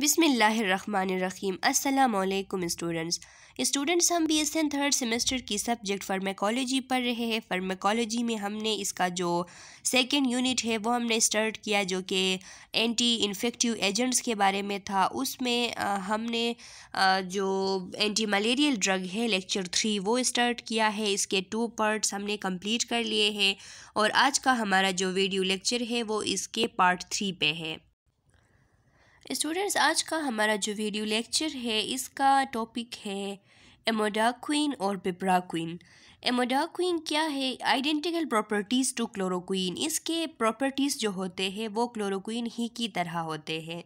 बिसमीम अल्लाम students students हम B S N third semester की सब्जेक्ट फार्मेकोलॉजी पढ़ रहे हैं फार्मेकोलॉजी में हमने इसका जो सेकेंड यूनिट है वो हमने स्टार्ट किया जो कि एंटी इन्फेक्टिव एजेंट्स के बारे में था उसमें हमने जो एंटी मलेरियल ड्रग है लेक्चर थ्री वो स्टार्ट किया है इसके टू पार्ट्स हमने कम्प्लीट कर लिए हैं और आज का हमारा जो वीडियो लेक्चर है वो इसके पार्ट थ्री पे है स्टूडेंट्स आज का हमारा जो वीडियो लेक्चर है इसका टॉपिक है एमोडाक्वीन और बिब्राक्वीन एमोडाक्वीन क्या है आइडेंटिकल प्रॉपर्टीज़ टू क्लोरोक्वीन इसके प्रॉपर्टीज़ जो होते हैं वो क्लोरोक्वीन ही की तरह होते हैं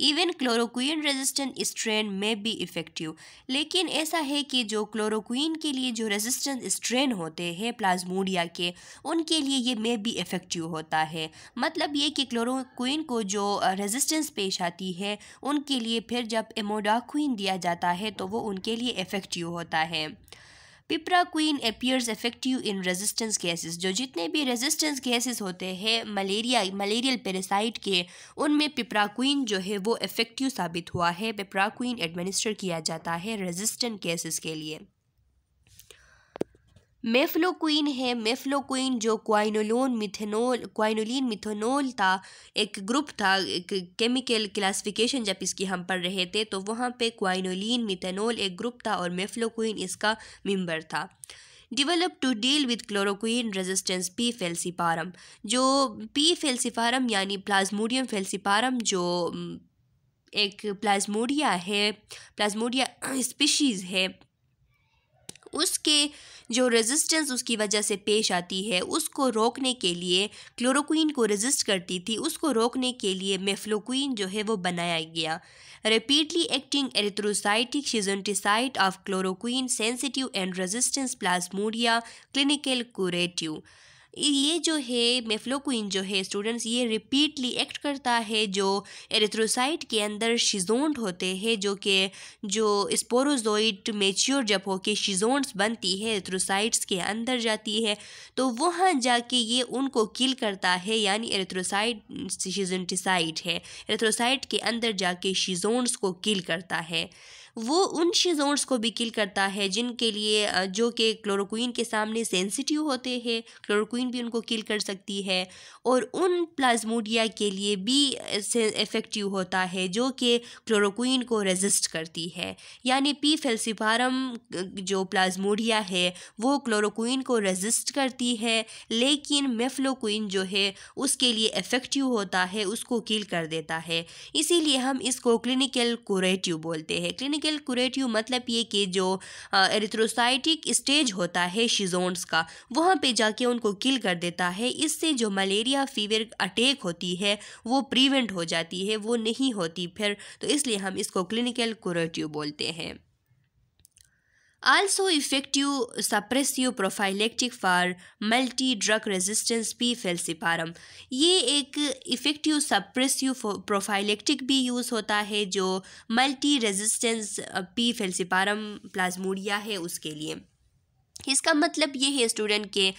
इवन क्लोरोक्वीन रेजिस्टेंट स्ट्रेन में भी इफ़ेक्टिव लेकिन ऐसा है कि जो क्लोरोक्वीन के लिए जो रेजिस्टेंट स्ट्रेन होते हैं प्लाज्मोडिया के उनके लिए ये मे भी इफ़ेक्टिव होता है मतलब ये कि क्लोरोक्वीन को जो रेजिस्टेंस पेश आती है उनके लिए फिर जब एमोडाक्वीन दिया जाता है तो वो उनके लिए इफ़ेक्टिव होता है piperaquine appears effective in resistance cases जो जितने भी रेजिस्टेंस गैसेस होते हैं मलेरिया मलेरियल पेरासाइट के उनमें पिप्राक्वीन जो है वो इफेक्टिव साबित हुआ है पिपराक्वीन एडमिनिस्टर किया जाता है रेजिस्टेंट गैसेस के लिए मेफ्लोक्वीन है मेफ्लोक्वीन जो क्वाइनोलोन मिथेनोल क्वाइनोलिन मिथेनोल था एक ग्रुप था एक केमिकल क्लासिफिकेशन जब इसकी हम पढ़ रहे थे तो वहाँ पे क्वाइनोलिन मिथेनोल एक ग्रुप था और मेफ्लोक्वीन इसका मेंबर था develop to deal with chloroquine resistance P falciparum जो पी फेल्सिफारम यानी प्लाज्मोडियम फेल्सिपारम जो एक प्लाज्मोडिया है प्लाज्मोडिया स्पीशीज़ है उसके जो रेजिस्टेंस उसकी वजह से पेश आती है उसको रोकने के लिए क्लोरोक्वीन को रेजिस्ट करती थी उसको रोकने के लिए मेफ्लोक्वीन जो है वो बनाया गया rapidly acting erythrocytic schizonticide of chloroquine sensitive and resistance plasmodia clinical curative ये जो है मेफ्लोक्विन जो है स्टूडेंट्स ये रिपीटली एक्ट करता है जो एरिथ्रोसाइट के अंदर शिजोंड होते हैं जो कि जो स्पोरोजोइट मेच्योर जब हो के शिजोंड्स बनती है एरिथ्रोसाइट्स के अंदर जाती है तो वहाँ जाके ये उनको किल करता है यानी एरिथ्रोसाइट शिजेंटिसाइट है एरिथ्रोसाइट के अंदर जाके शिजोंड्स को किल करता है वो उन शिजोन्स को भी किल करता है जिनके लिए जो कि क्लोरोक्वीन के सामने सेंसिटिव होते हैं क्लोरोक्वीन भी उनको किल कर सकती है और उन प्लाज्मोडिया के लिए भी इफ़ेक्टिव होता है जो कि क्लोरोक्वीन को रेजिस्ट करती है यानी पी फेल्सिफारम जो प्लाज्मोडिया है वो क्लोरोक्वीन को रेजिस्ट करती है लेकिन मेफ्लोक्वीन जो है उसके लिए इफ़ेक्टिव होता है उसको किल कर देता है इसीलिए हम इसको क्लिनिकल कोरेटिव बोलते हैं क्लिनिक क्लिनिकल कुरेटिव मतलब ये कि जो एरिथ्रोसाइटिक स्टेज होता है शिजोन्स का वहाँ पे जाके उनको किल कर देता है इससे जो मलेरिया फीवर अटैक होती है वो प्रिवेंट हो जाती है वो नहीं होती फिर तो इसलिए हम इसको क्लिनिकल कुरेटिव बोलते हैं Also effective suppressive prophylactic for multi drug resistance P. falciparum ये एक effective suppressive prophylactic भी यूज़ होता है जो multi resistance P. falciparum plasmodium है उसके लिए इसका मतलब ये है स्टूडेंट के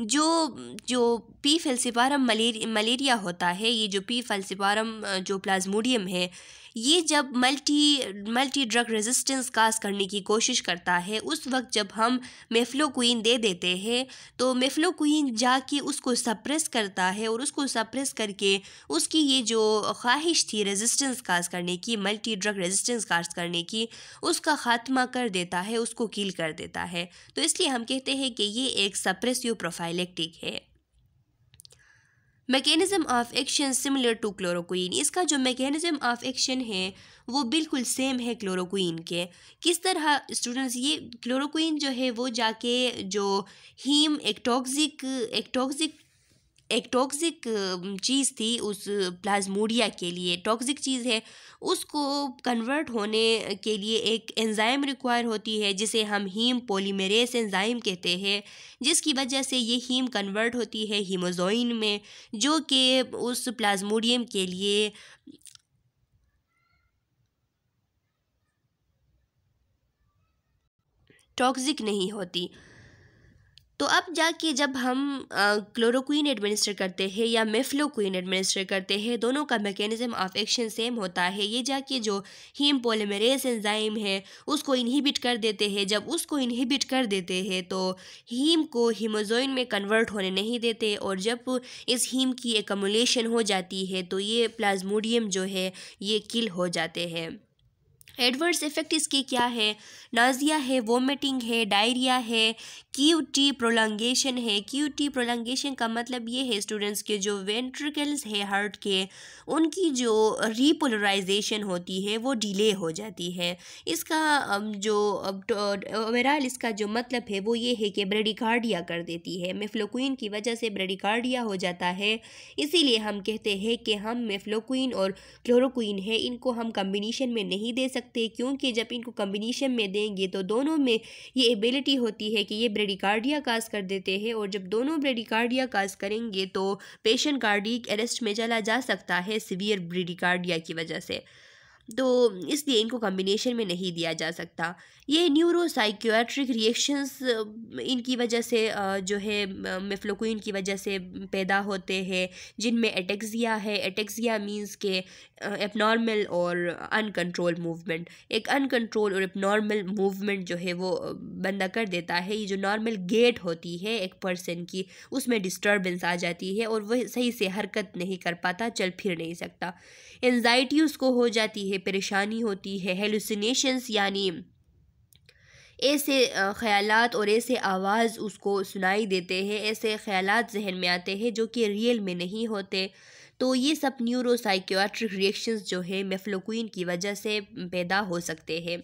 जो जो पी फेल्सिपारम मलेर, मलेरिया होता है ये जो पी फेल्सिपारम जो प्लाज्मोडियम है ये जब मल्टी मल्टी ड्रग रेजिस्टेंस कास करने की कोशिश करता है उस वक्त जब हम मेफ्लोकुइन दे देते हैं तो मेफ्लोकुइन जाके उसको सप्रेस करता है और उसको सप्रेस करके उसकी ये जो ख्वाहिश थी रेजिस्टेंस कास करने की मल्टी ड्रग रेजिस्टेंस कास करने की उसका ख़ात्मा कर देता है उसको कील कर देता है तो इसलिए हम कहते हैं कि ये एक सप्रेसिव प्रोफाइलेक्टिक है mechanism of action similar to chloroquine इसका जो मैकेनिज़्म ऑफ एक्शन है वो बिल्कुल सेम है क्लोरोक्वीन के किस तरह स्टूडेंट्स ये क्लोरोक्वीन जो है वो जाके जो हीम एक एक्टोक्सिक एक टॉक्सिक चीज़ थी उस प्लाज्मोडिया के लिए टॉक्सिक चीज़ है उसको कन्वर्ट होने के लिए एक एंजाइम रिक्वायर होती है जिसे हम हीम पोलीमेरेस एंजाइम कहते हैं जिसकी वजह से ये हीम कन्वर्ट होती है हीमोजोइन में जो कि उस प्लाज्मोडियम के लिए टॉक्सिक नहीं होती तो अब जाके जब हम क्लोरोक्वीन एडमिनिस्टर करते हैं या मेफ्लोक्वीन एडमिनिस्टर करते हैं दोनों का मैकेनिज़्म ऑफ एक्शन सेम होता है ये जाके जो हीम पोलमेरेस एंजाइम है उसको इनहिबिट कर देते हैं जब उसको इनहिबिट कर देते हैं तो हीम को हीमोजोइन में कन्वर्ट होने नहीं देते और जब इस हीम की एकमोलेशन हो जाती है तो ये प्लाज्मोडियम जो है ये किल हो जाते हैं एडवर्स इफ़ेक्ट इसके क्या है नाजिया है वोमिटिंग है डायरिया है क्यू टी प्रोलंगेशन है क्यू टी प्रोलंगेशन का मतलब ये है स्टूडेंट्स के जो वेंट्रिकल्स है हार्ट के उनकी जो रीपोलराइजेशन होती है वो डिले हो जाती है इसका जो ओवरऑल तो, इसका जो मतलब है वो ये है कि ब्रेडिकार्डिया कर देती है मेफ्लोक्न की वजह से ब्रेडिकार्डिया हो जाता है इसीलिए हम कहते हैं कि हम मेफ्लोक्वीन और क्लोरोक्न है इनको हम कम्बिनीशन में नहीं दे सकते क्योंकि जब इनको कम्बिनीशन में देंगे तो दोनों में ये एबिलिटी होती है कि ये ब्रेड ब्रेडिकार्डिया काज कर देते हैं और जब दोनों ब्रेडिकार्डिया काज करेंगे तो पेशेंट कार्डिक अरेस्ट में चला जा सकता है सीवियर ब्रेडिकार्डिया की वजह से तो इसलिए इनको कम्बिनेशन में नहीं दिया जा सकता ये न्यूरोसाइक्योट्रिक रिएक्शंस इनकी वजह से जो है मेफ्लोकुइन की वजह से पैदा होते हैं जिनमें एटेक्सिया है एटेक्सिया मींस के एबनॉर्मल और अनकंट्रोल मूवमेंट एक अनकंट्रोल और एबनॉर्मल मूवमेंट जो है वो बंदा कर देता है ये जो नॉर्मल गेट होती है एक पर्सन की उसमें डिस्टर्बेंस आ जाती है और वह सही से हरकत नहीं कर पाता चल फिर नहीं सकता एनजाइटी उसको हो जाती है परेशानी होती है हेलुसिनेशंस यानी ऐसे ख्याल और ऐसे आवाज़ उसको सुनाई देते हैं ऐसे ख्याल जहन में आते हैं जो कि रियल में नहीं होते तो ये सब न्यूरोसाइकियाट्रिक रिएक्शंस जो है मेफ्लोकुइन की वजह से पैदा हो सकते हैं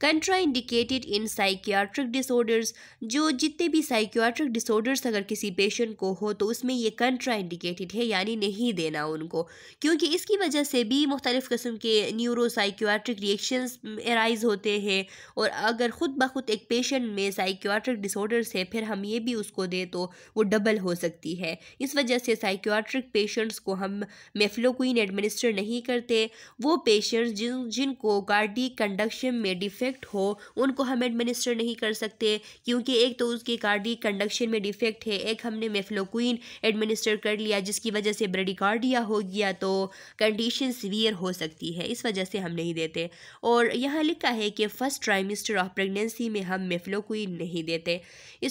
कंट्राइंडिकेटेड इन साइकियाट्रिक डिसऑर्डर्स जो जितने भी साइकियाट्रिक डिसऑर्डर्स अगर किसी पेशेंट को हो तो उसमें ये कंट्राइंडिकेटेड है यानी नहीं देना उनको क्योंकि इसकी वजह से भी मुख्तलिफ़ कस्म के न्यूरो साइकियाट्रिक रिएक्शंस एराइज होते हैं और अगर ख़ुद ब खुद एक पेशेंट में साइकियाट्रिक डिसऑर्डर्स है फिर हम ये भी उसको दें तो वो डबल हो सकती है इस वजह से साइकियाट्रिक पेशेंट्स को हम मेफ्लोकुइन एडमिनिस्टर नहीं करते वो पेशेंट्स जिन जिनको कार्डिक कंडक्शन में डिफेक्ट डिफेक्ट हो उनको हम एडमिनिस्टर नहीं कर सकते क्योंकि एक तो उसके कार्डिक कंडक्शन में डिफेक्ट है एक हमने मेफ्लोक्न एडमिनिस्टर कर लिया जिसकी वजह से ब्रेडिकार्डिया हो गया तो कंडीशन सीवियर हो सकती है इस वजह से हम नहीं देते और यहाँ लिखा है कि फ़र्स्ट ट्राइमिस्टर ऑफ प्रेगनेंसी में हम मेफ्लोक्विन नहीं देते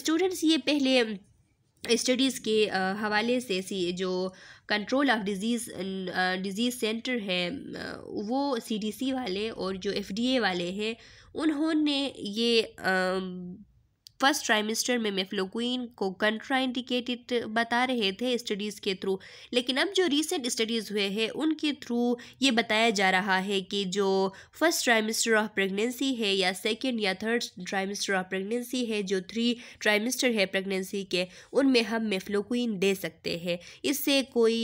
स्टूडेंट्स ये पहले स्टडीज़ के हवाले से सी जो control of disease disease centre है वो सीडीसी वाले और जो एफडीए वाले हैं उन्होंने ये फर्स्ट ट्राइमेस्टर में मेफ्लोक्वीन को कंट्राइंडिकेटेड बता रहे थे स्टडीज़ के थ्रू लेकिन अब जो रीसेंट स्टडीज़ हुए हैं उनके थ्रू ये बताया जा रहा है कि जो फर्स्ट ट्राइमेस्टर ऑफ प्रेगनेंसी है या सेकेंड या थर्ड ट्राइमेस्टर ऑफ प्रेगनेंसी है जो थ्री ट्राइमेस्टर है प्रेगनेंसी के उनमें हम मेफ्लोक्वीन दे सकते हैं इससे कोई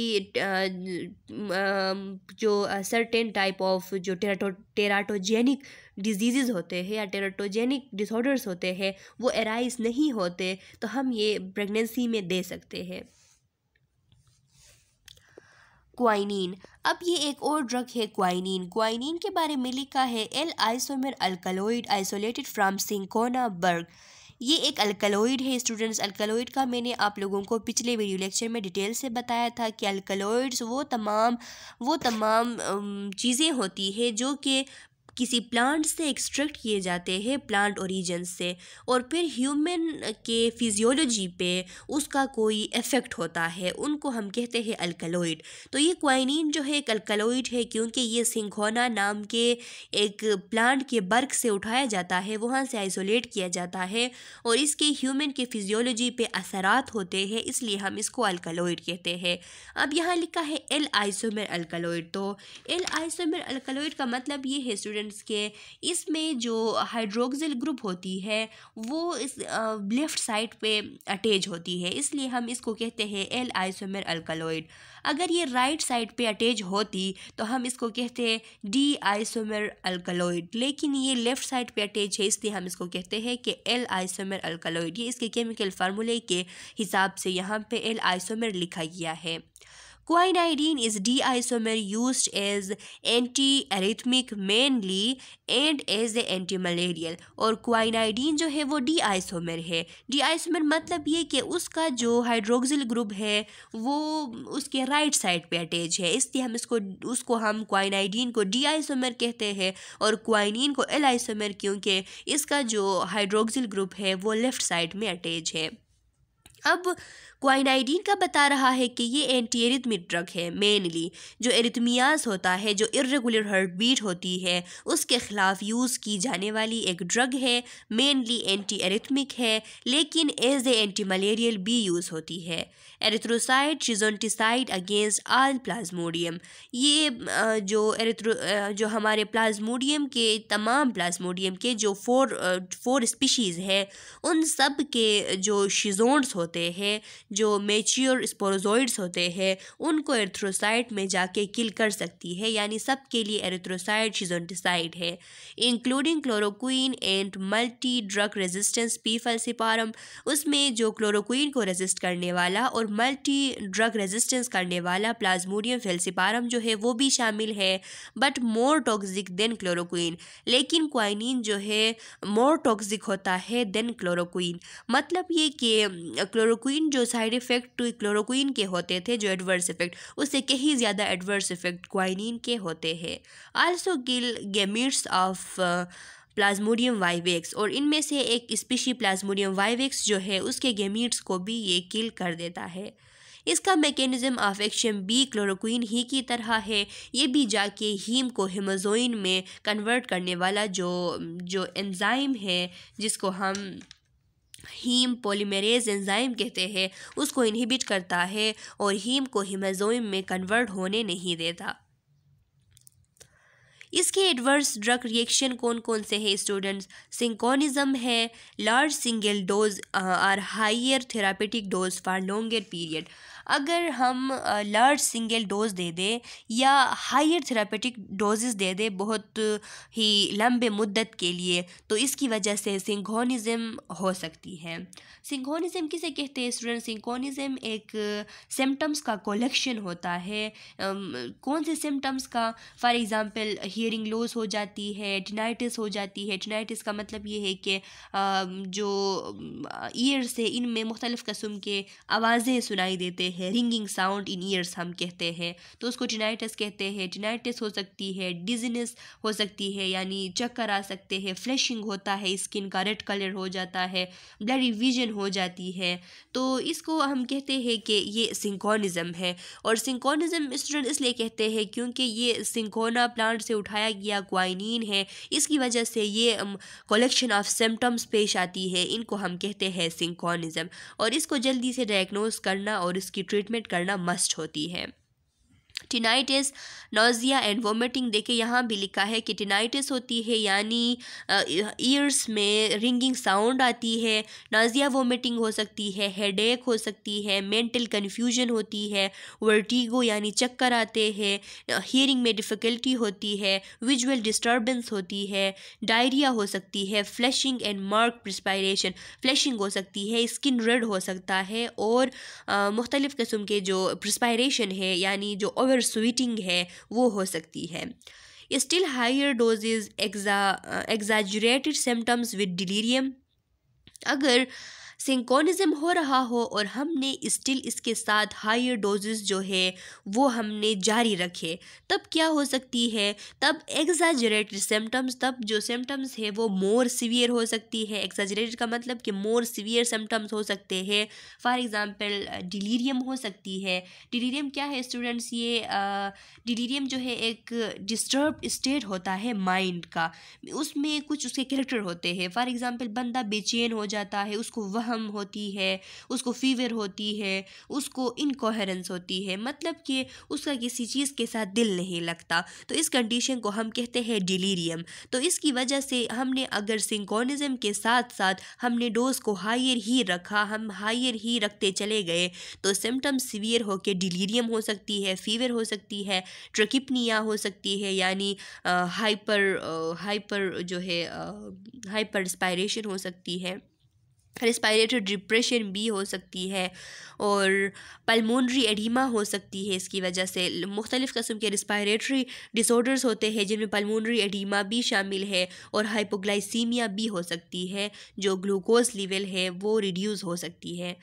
जो सर्टेन टाइप ऑफ जो टेराटो टेराटोजेनिक डिजीज़ होते हैं या टेराटोजेनिक डिसऑर्डर्स होते हैं वो एराइज नहीं होते तो हम ये प्रेगनेंसी में दे सकते हैं क्वाइनिन अब ये एक और ड्रग है क्वाइनिन क्वाइनिन के बारे में लिखा है L isomer alkaloid isolated from cinchona bark ये एक अल्कलोइड है स्टूडेंट्स अल्कलोइड का मैंने आप लोगों को पिछले वीडियो लेक्चर में डिटेल से बताया था कि अल्कलोइड्स वो तमाम वो तमाम चीज़ें होती है जो कि किसी प्लांट से एक्सट्रैक्ट किए जाते हैं प्लांट ओरिजिन से और फिर ह्यूमन के फिजियोलॉजी पे उसका कोई इफ़ेक्ट होता है उनको हम कहते हैं अल्कलोइड तो ये क्वाइनिन जो है एक अल्कलोइड है क्योंकि ये सिंघोना नाम के एक प्लांट के बर्क से उठाया जाता है वहाँ से आइसोलेट किया जाता है और इसके ह्यूमन के फिजियोलॉजी पे असरात होते हैं इसलिए हम इसको अल्कलोइड कहते हैं अब यहाँ लिखा है एल आइसोमर अल्कलोइड तो एल आइसोमर अल्कलोइड का मतलब ये है स्टूडेंट एलिमेंट्स के इसमें जो हाइड्रोक्सिल ग्रुप होती है वो इस लेफ़्ट साइड पे अटैच होती है इसलिए हम इसको कहते हैं एल आइसोमर अल्कलोइड अगर ये राइट साइड पे अटैच होती तो हम इसको कहते हैं डी आइसोमर अल्कलोइड लेकिन ये लेफ़्ट साइड पे अटैच है इसलिए हम इसको कहते हैं कि एल आइसोमर अल्कलोइड ये इसके केमिकल फार्मूले के हिसाब से यहाँ पे एल आइसोमर लिखा गया है is D Quinidine use as anti arrhythmic mainly and as a anti malarial और क्वाइनाइडीन जो है वो डी डीआईसोमर है डी डीआईसोमर मतलब ये कि उसका जो हाइड्रोक्सिल ग्रुप है वो उसके राइट साइड पर अटैच है इसलिए हम इसको उसको हम क्वाइनाइडीन को डी डीआईसोमर कहते हैं और क्वाइनिन को एल एलाइसोमर क्योंकि इसका जो हाइड्रोक्सिल ग्रुप है वो लेफ़्ट साइड में अटैच है अब क्वाइनाइडीन का बता रहा है कि ये एंटी एरिथमिक ड्रग है मेनली जो एरिथमियाज होता है जो इरेगुलर हार्ट बीट होती है उसके ख़िलाफ़ यूज़ की जाने वाली एक ड्रग है मेनली एंटी एरिथमिक है लेकिन एज ए एंटी मलेरियल भी यूज़ होती है एरिथ्रोसाइड शिजोनटिसाइड अगेंस्ट आल प्लाज्मोडियम ये जो एरिथ्रो जो हमारे प्लाज्मोडियम के तमाम प्लाज्मोडियम के जो फोर फोर स्पीशीज़ हैं उन सब के जो शिजोंड्स होते हैं जो मेच्योर स्पोरोजोइड्स होते हैं उनको एरथ्रोसाइट में जाके किल कर सकती है यानी के लिए एरथ्रोसाइड शिजोटिसाइड है including chloroquine and multi drug resistance P falciparum उसमें जो क्लोरोक्वीन को रेजिस्ट करने वाला और मल्टी ड्रग रेजिस्टेंस करने वाला प्लाज्मोडियम फेल्सिपारम जो है वो भी शामिल है but more toxic than chloroquine लेकिन क्वाइनिन जो है मोर टॉक्सिक होता है देन क्लोरोक्वीन मतलब ये कि क्लोरोक्वीन जो साइड इफ़ेक्ट तो क्लोरोक्वीन के होते थे जो एडवर्स इफ़ेक्ट उससे कहीं ज़्यादा एडवर्स इफ़ेक्ट क्वाइनिन के होते हैं also kill gametes of plasmodium vivax और इनमें से एक स्पीशी प्लाज्मोडियम वाइवेक्स जो है उसके गेमीट्स को भी ये किल कर देता है इसका मेकेनिज़्म ऑफ एक्शन बी क्लोरोक्वीन ही की तरह है ये भी जाके हीम को हेमोजोइन में कन्वर्ट करने वाला जो जो एंजाइम है जिसको हम हीम पॉलीमेरेज एंजाइम कहते हैं उसको इनहिबिट करता है और हीम को हिमाजोइम में कन्वर्ट होने नहीं देता इसके एडवर्स ड्रग रिएक्शन कौन कौन से हैं स्टूडेंट्स सिंकोनिज्म है large single dose or higher therapeutic dose for longer period अगर हम लार्ज सिंगल डोज दे दें या हायर थेरापेटिक डोजेस दे दें बहुत ही लंबे मुद्दत के लिए तो इसकी वजह से सिंघोनिज़म हो सकती है सिंघोनिज़म किसे कहते हैं स्टूडेंट सिंगोनिज़म एक सिम्टम्स का कलेक्शन होता है कौन से सिम्टम्स का फॉर एग्ज़ाम्पल हियरिंग लॉस हो जाती है टिनाइटिस हो जाती है टिनाइटिस का मतलब ये है कि जो ईयर्स है इनमें मुख्तलिफ़ कस्म के आवाज़ें सुनाई देते हैं है रिंगिंग साउंड इन ईयर्स हम कहते हैं तो उसको जिनाइटस कहते हैं जिनाइटस हो सकती है डिजीनेस हो सकती है यानी चक्कर आ सकते हैं फ्लैशिंग होता है स्किन का रेड कलर हो जाता है ब्लडी विजन हो जाती है तो इसको हम कहते हैं कि ये सिंकोनिज़म है और सिंकोनिज़म स्टूडेंट इसलिए कहते हैं क्योंकि ये सिंकोना प्लांट से उठाया गया क्वाइनिन है इसकी वजह से ये कलेक्शन ऑफ सिम्टम्स पेश आती है इनको हम कहते हैं सिंकोनिज़म और इसको जल्दी से डायग्नोस करना और इसकी ट्रीटमेंट करना मस्ट होती है टिनाइटिस नोज़िया एंड वोमिटिंग देखिए यहाँ भी लिखा है कि टिनाइटिस होती है यानी ईयर्स में रिंगिंग साउंड आती है नोज़िया वोमिटिंग हो सकती है हेडेक हो सकती है मेंटल कन्फ्यूजन होती है वर्टिगो यानी चक्कर आते हैं हियरिंग में डिफ़िकल्टी होती है विजुअल डिस्टर्बेंस होती है डायरिया हो सकती है flushing and marked perspiration flushing हो सकती है स्किन रेड हो सकता है और मुख्तलिफ़ किस्म के जो प्रस्पायरेशन है यानी जो ओवर अंदर स्वीटिंग है वो हो सकती है still higher doses exa exaggerated symptoms with delirium अगर uh, सिंकोनिज़म हो रहा हो और हमने स्टिल इसके साथ हायर डोजेज जो है वो हमने जारी रखे तब क्या हो सकती है तब एग्जाजरेटेड सिम्टम्स तब जो सिम्टम्स है वो मोर सीवियर मतलब हो सकती है एग्जाजरेटेड का मतलब कि मोर सीवियर सिम्टम्स हो सकते हैं फॉर एग्ज़ाम्पल डिलीरियम हो सकती है डिलीरियम क्या है स्टूडेंट्स ये डिलीरियम जो है एक डिस्टर्ब स्टेट होता है माइंड का उसमें कुछ उसके कैरेक्टर होते हैं फॉर एग्ज़ाम्पल बंदा बेचैन हो जाता है उसको वह वहम होती है उसको फीवर होती है उसको इनकोहरेंस होती है मतलब कि उसका किसी चीज़ के साथ दिल नहीं लगता तो इस कंडीशन को हम कहते हैं डिलीरियम तो इसकी वजह से हमने अगर सिंकोनिज़म के साथ साथ हमने डोज को हायर ही रखा हम हायर ही रखते चले गए तो सिम्टम सीवियर होकर डिलीरियम हो सकती है फीवर हो सकती है ट्रकिपनिया हो सकती है यानी हाइपर हाइपर जो है हाइपर स्पायरेशन हो सकती है रेस्पायरेटरी डिप्रेशन भी हो सकती है और पलमोनरी एडिमा हो सकती है इसकी वजह से मुख्तलिफ़ कस्म के रिस्पायरेटरी डिसऑर्डर्स होते हैं जिनमें पलमोनरी एडिमा भी शामिल है और हाइपोग्लाइसीमिया भी हो सकती है जो ग्लूकोज लेवल है वो रिड्यूस हो सकती है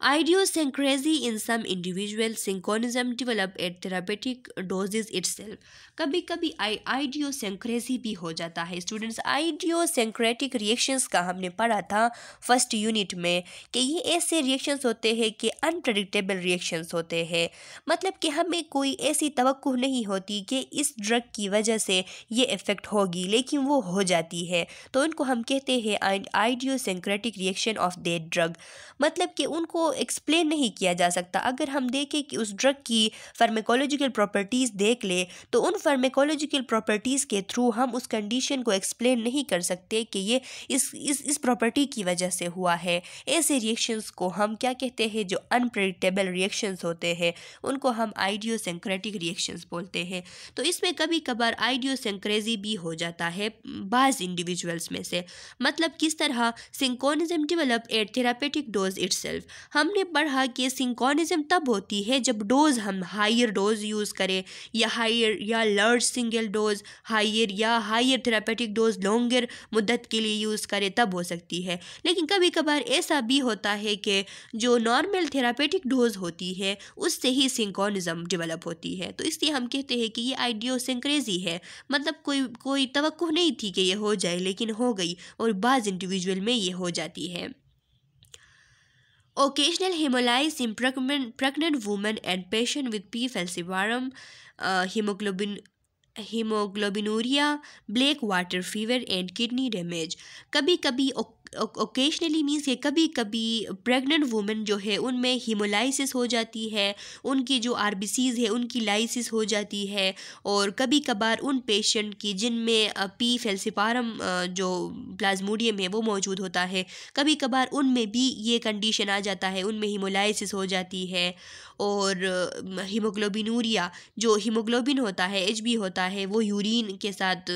Idiosyncrasy in some individual synchronism develop at therapeutic doses itself. कभी कभी आइडियोसेंक्रेजी भी हो जाता है स्टूडेंट्स आइडियोसेंक्रेटिक रिएक्शंस का हमने पढ़ा था फर्स्ट यूनिट में कि ये ऐसे रिएक्शंस होते हैं कि अनप्रडिक्टेबल रिएक्शंस होते हैं मतलब कि हमें कोई ऐसी तो नहीं होती कि इस ड्रग की वजह से ये इफ़ेक्ट होगी लेकिन वो हो जाती है तो उनको हम कहते हैं idiosyncratic reaction of that drug मतलब कि उनको एक्सप्लेन नहीं किया जा सकता अगर हम देखें कि उस ड्रग की फार्मेकोलॉजिकल प्रॉपर्टीज़ देख ले तो उन फार्मेकोलॉजिकल प्रॉपर्टीज़ के थ्रू हम उस कंडीशन को एक्सप्लेन नहीं कर सकते कि ये इस इस इस प्रॉपर्टी की वजह से हुआ है ऐसे रिएक्शंस को हम क्या कहते हैं जो अनप्रडिक्टेबल रिएक्शंस होते हैं उनको हम आइडियोसेंक्रेटिक रिएक्शंस बोलते हैं तो इसमें कभी कभार आइडियोसेंक्रेजी भी हो जाता है बाज़ इंडिविजुअल्स में से मतलब किस तरह cinchonism develop at therapeutic dose itself हमने पढ़ा कि सिंकोनिज्म तब होती है जब डोज़ हम हायर डोज़ यूज़ करें या हायर या लार्ज सिंगल डोज़ हायर या हायर थेरापेटिक डोज़ लॉन्गर मुद्दत के लिए यूज़ करें तब हो सकती है लेकिन कभी कभार ऐसा भी होता है कि जो नॉर्मल थेरापेटिक डोज़ होती है उससे ही सिंकोनिज़म डेवलप होती है तो इसलिए हम कहते हैं कि ये आइडियोसिंक्रेजी है मतलब कोई कोई तो नहीं थी कि ये हो जाए लेकिन हो गई और बाज़ इंडिविजुअल में ये हो जाती है Occasional hemolysis in pregnant women and patients with P. falciparum, uh, hemoglobin hemoglobinuria, black water fever and kidney damage. कभी कभी ओकेजनली मीन्स ये कभी कभी प्रेग्नेंट वुमेन जो है उनमें हीमोलाइसिस हो जाती है उनकी जो आर है उनकी लाइसिस हो जाती है और कभी कभार उन पेशेंट की जिनमें पी फेल्सिपारम जो प्लाज्मोडियम है वो मौजूद होता है कभी कभार उनमें भी ये कंडीशन आ जाता है उनमें हीमोलाइसिस हो जाती है और हीमोग्लोबिनूरिया जो हीमोग्लोबिन होता है एच बी होता है वो यूरिन के साथ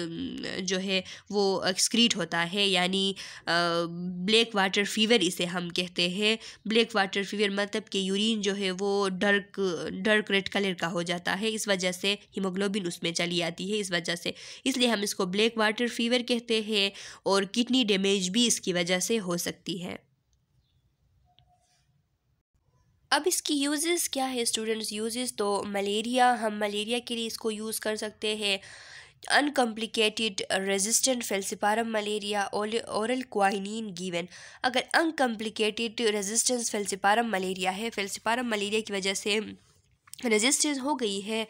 जो है वो एक्सक्रीट होता है यानी ब्लैक वाटर फीवर इसे हम कहते हैं ब्लैक वाटर फीवर मतलब कि यूरिन जो है वो डर्क डर्क रेड कलर का हो जाता है इस वजह से हीमोग्लोबिन उसमें चली आती है इस वजह से इसलिए हम इसको ब्लैक वाटर फीवर कहते हैं और किडनी डैमेज भी इसकी वजह से हो सकती है अब इसकी यूजेस क्या है स्टूडेंट्स यूजेस तो मलेरिया हम मलेरिया के लिए इसको यूज़ कर सकते हैं uncomplicated resistant falciparum malaria oral quinine given अगर अनकम्प्लिकेटेड रेजिस्टेंस फेल्सिपारम मलेरिया है फेल्सिपारम मलेरिया की वजह से रेजिस्टेंस हो गई है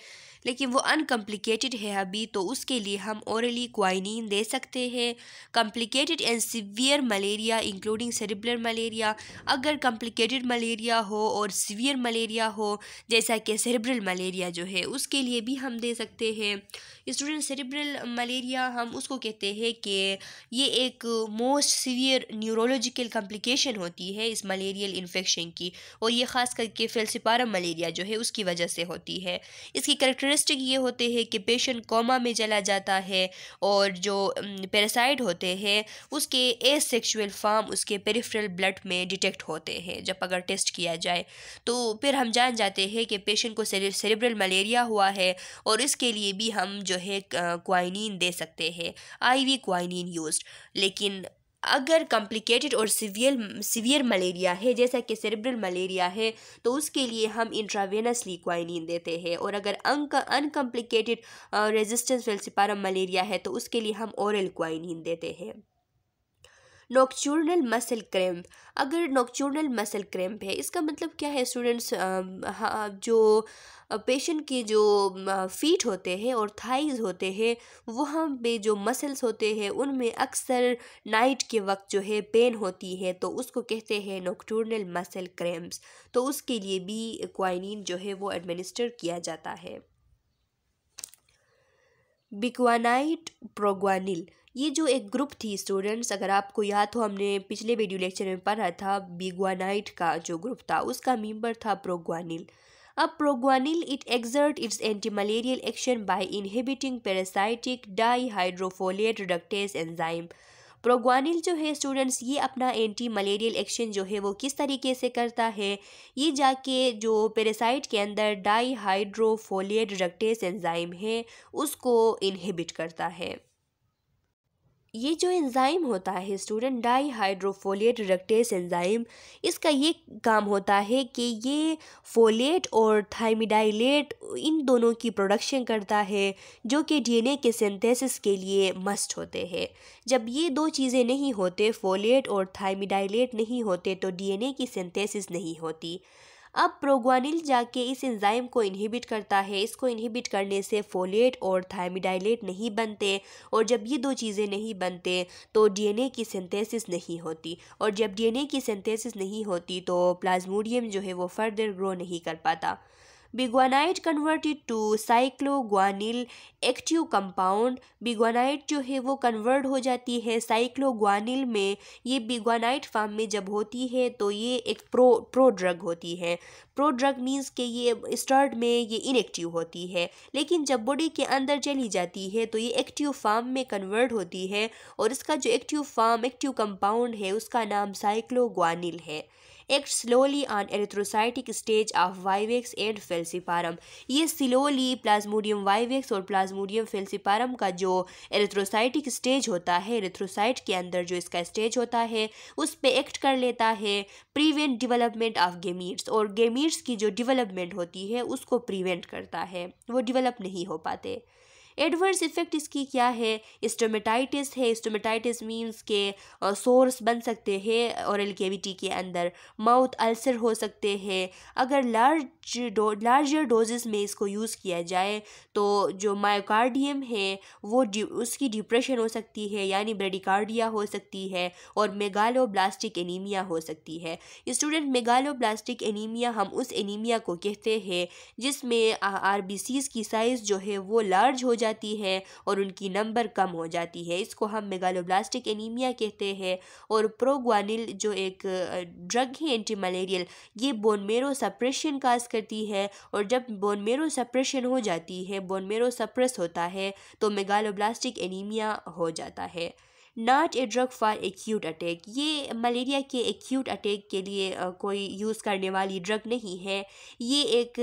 लेकिन वो अनकम्प्लिकेटेड है अभी तो उसके लिए हम औरली क्वाइनिन दे सकते हैं complicated and severe malaria including cerebral malaria अगर कम्प्लिकेटेड मलेरिया हो और सीवियर मलेरिया हो जैसा कि सेरिब्रल मलेरिया जो है उसके लिए भी हम दे सकते हैं स्टूडेंट सेरिब्रल मलेरिया हम उसको कहते हैं कि ये एक मोस्ट सीवियर न्यूरोलॉजिकल कम्प्लिकेशन होती है इस मलेरियल इन्फेक्शन की और ये ख़ास करके फेलसिपारा मलेरिया जो है उसकी वजह से होती है इसकी करेक्टर कैरेक्टरिस्टिक ये होते हैं कि पेशेंट कोमा में चला जाता है और जो पैरासाइड होते हैं उसके ए सेक्शुअल फार्म उसके पेरीफ्रल ब्लड में डिटेक्ट होते हैं जब अगर टेस्ट किया जाए तो फिर हम जान जाते हैं कि पेशेंट को सेरेब्रल मलेरिया हुआ है और इसके लिए भी हम जो है क्वाइनिन दे सकते हैं आईवी क्वाइनिन यूज लेकिन अगर कॉम्प्लिकेटेड और सीवियर सीवियर मलेरिया है जैसा कि सेरेब्रल मलेरिया है तो उसके लिए हम इंट्रावेनसली क्वाइनिन देते हैं और अगर अंक अनकम्प्लिकेटेड रेजिस्टेंस वेल्सिपारम मलेरिया है तो उसके लिए हम औरल क्वाइनिन देते हैं नॉक्चूर्नल मसल क्रैम्प अगर नॉक्चूर्नल मसल क्रैम्प है इसका मतलब क्या है स्टूडेंट्स जो पेशेंट के जो फीट होते हैं और थाइज होते हैं वहाँ पे जो मसल्स होते हैं उनमें अक्सर नाइट के वक्त जो है पेन होती है तो उसको कहते हैं नॉक्टूर्नल मसल क्रैम्प्स तो उसके लिए भी क्वाइनिन जो है वो एडमिनिस्टर किया जाता है बिकवानाइट प्रोग्वानिल ये जो एक ग्रुप थी स्टूडेंट्स अगर आपको याद हो हमने पिछले वीडियो लेक्चर में पढ़ा था बिगवानाइट का जो ग्रुप था उसका मेम्बर था प्रोग्वानिल अब proguanil it exert its anti malarial action by inhibiting parasitic dihydrofolate reductase enzyme proguanil जो है स्टूडेंट्स ये अपना एंटी मलेरियल एक्शन जो है वो किस तरीके से करता है ये जाके जो पेरासाइट के अंदर डाईहाइड्रोफोलेट रिडक्टेज एंजाइम है उसको इनहिबिट करता है ये जो एंज़ाइम होता है student dihydrofolate reductase enzyme इसका ये काम होता है कि ये फोलेट और थाइमिडाइलेट इन दोनों की प्रोडक्शन करता है जो कि डीएनए के सिंथेसिस के लिए मस्ट होते हैं जब ये दो चीज़ें नहीं होते फोलेट और थाइमिडाइलेट नहीं होते तो डीएनए की सिंथेसिस नहीं होती अब प्रोग्वानिल जाके इस एंजाइम को इनहिबिट करता है इसको इनहिबिट करने से फोलेट और थायमिडाइलेट नहीं बनते और जब ये दो चीज़ें नहीं बनते तो डीएनए की सिंथेसिस नहीं होती और जब डीएनए की सिंथेसिस नहीं होती तो प्लाज्मोडियम जो है वो फर्दर ग्रो नहीं कर पाता biguanide converted to cycloguanil active compound biguanide जो है वो कन्वर्ट हो जाती है साइक्लोग्वानिल में ये बिगवानाइट फार्म में जब होती है तो ये एक प्रो प्रो ड्रग होती है प्रो ड्रग मीन्स के ये स्टार्ट में ये इनएक्टिव होती है लेकिन जब बॉडी के अंदर चली जाती है तो ये एक्टिव फार्म में कन्वर्ट होती है और इसका जो एक्टिव फार्म एक्टिव कंपाउंड है उसका नाम साइक्लोग्वानिल है act slowly on erythrocytic stage of vivax and falciparum ये स्लोली प्लाज्मोडियम वाइवेक्स और प्लाज्मोडियम फेल्सिपारम का जो एरिथ्रोसाइटिक स्टेज होता है एरिथ्रोसाइट के अंदर जो इसका स्टेज होता है उस पर एक्ट कर लेता है प्रिवेंट डिवेलपमेंट ऑफ गेमीट्स और गेमीट्स की जो डिवेलपमेंट होती है उसको प्रिवेंट करता है वो डिवेलप नहीं हो पाते एडवर्स इफेक्ट इसकी क्या है स्टोमेटाइटिस है स्टोमेटाइटिस मीन्स के सोर्स बन सकते हैं औरल कैविटी के अंदर माउथ अल्सर हो सकते हैं अगर लार्ज डो लार्जर डोजेस में इसको यूज़ किया जाए तो जो मायोकार्डियम है वो डि, उसकी डिप्रेशन हो सकती है यानी ब्रेडिकार्डिया हो सकती है और मेगालोब्लास्टिक एनीमिया हो सकती है स्टूडेंट मेगालोब्लास्टिक एनीमिया हम उस एनीमिया को कहते हैं जिसमें आर की साइज़ जो है वो लार्ज हो जाती है और उनकी नंबर कम हो जाती है इसको हम मेगालोब्लास्टिक एनीमिया कहते हैं और प्रोग्वानिल जो एक ड्रग है एंटी मलेरियल ये बोन मेरो सप्रेशन काज करती है और जब बोन मेरो सप्रेशन हो जाती है बोन मेरो सप्रेस होता है तो मेगालोब्लास्टिक एनीमिया हो जाता है not a drug for acute attack ये मलेरिया के एक्यूट अटैक के लिए कोई यूज़ करने वाली ड्रग नहीं है ये एक